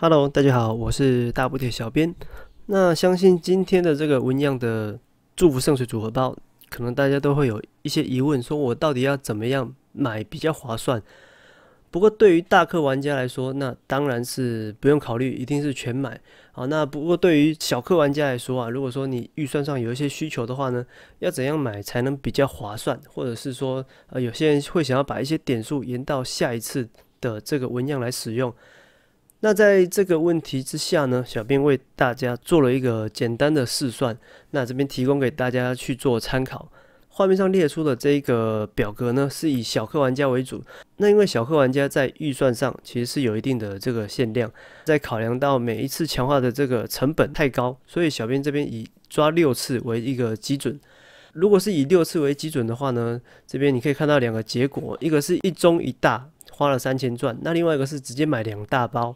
Hello，大家好，我是大补贴小编。那相信今天的这个纹样的祝福圣水组合包，可能大家都会有一些疑问，说我到底要怎么样买比较划算？不过对于大客玩家来说，那当然是不用考虑，一定是全买。好，那不过对于小客玩家来说啊，如果说你预算上有一些需求的话呢，要怎样买才能比较划算？或者是说，呃，有些人会想要把一些点数延到下一次的这个纹样来使用。那在这个问题之下呢，小编为大家做了一个简单的试算，那这边提供给大家去做参考。画面上列出的这个表格呢，是以小客玩家为主。那因为小客玩家在预算上其实是有一定的这个限量，在考量到每一次强化的这个成本太高，所以小编这边以抓六次为一个基准。如果是以六次为基准的话呢，这边你可以看到两个结果，一个是一中一大。花了三千钻，那另外一个是直接买两大包，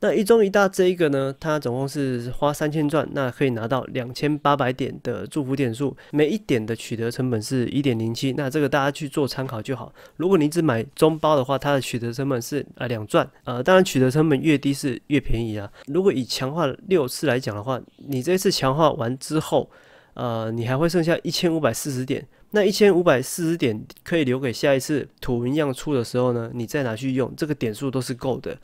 那一中一大这一个呢，它总共是花三千钻，那可以拿到两千八百点的祝福点数，每一点的取得成本是一点零七，那这个大家去做参考就好。如果你只买中包的话，它的取得成本是呃两钻，呃当然取得成本越低是越便宜啊。如果以强化六次来讲的话，你这次强化完之后，呃你还会剩下一千五百四十点。那一千五百四十点可以留给下一次土纹样出的时候呢，你再拿去用，这个点数都是够的。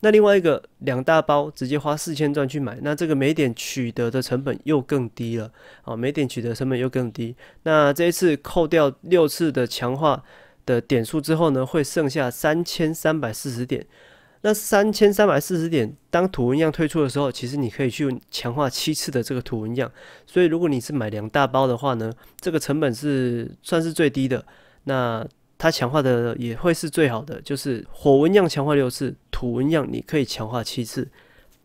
那另外一个两大包直接花四千钻去买，那这个每点取得的成本又更低了。哦，每点取得成本又更低。那这一次扣掉六次的强化的点数之后呢，会剩下三千三百四十点。那三千三百四十点，当图文样推出的时候，其实你可以去强化七次的这个图文样，所以如果你是买两大包的话呢，这个成本是算是最低的，那它强化的也会是最好的，就是火纹样强化六次，土纹样你可以强化七次。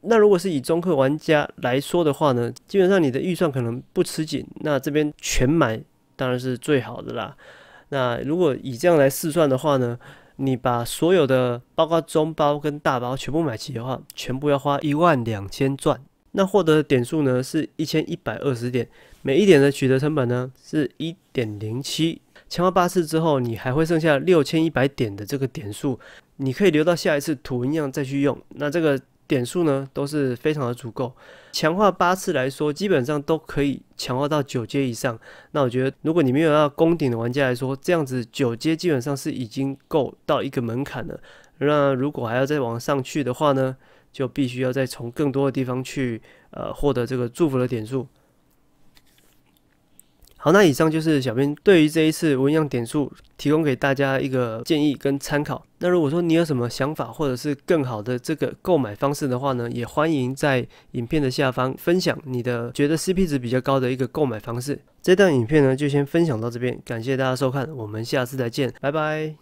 那如果是以中客玩家来说的话呢，基本上你的预算可能不吃紧，那这边全买当然是最好的啦。那如果以这样来试算的话呢？你把所有的包括中包跟大包全部买齐的话，全部要花一万两千钻。那获得的点数呢是一千一百二十点，每一点的取得成本呢是一点零七。强化八次之后，你还会剩下六千一百点的这个点数，你可以留到下一次吐一样再去用。那这个。点数呢都是非常的足够，强化八次来说，基本上都可以强化到九阶以上。那我觉得，如果你没有要攻顶的玩家来说，这样子九阶基本上是已经够到一个门槛了。那如果还要再往上去的话呢，就必须要再从更多的地方去呃获得这个祝福的点数。好，那以上就是小编对于这一次印样点数提供给大家一个建议跟参考。那如果说你有什么想法或者是更好的这个购买方式的话呢，也欢迎在影片的下方分享你的觉得 CP 值比较高的一个购买方式。这段影片呢就先分享到这边，感谢大家收看，我们下次再见，拜拜。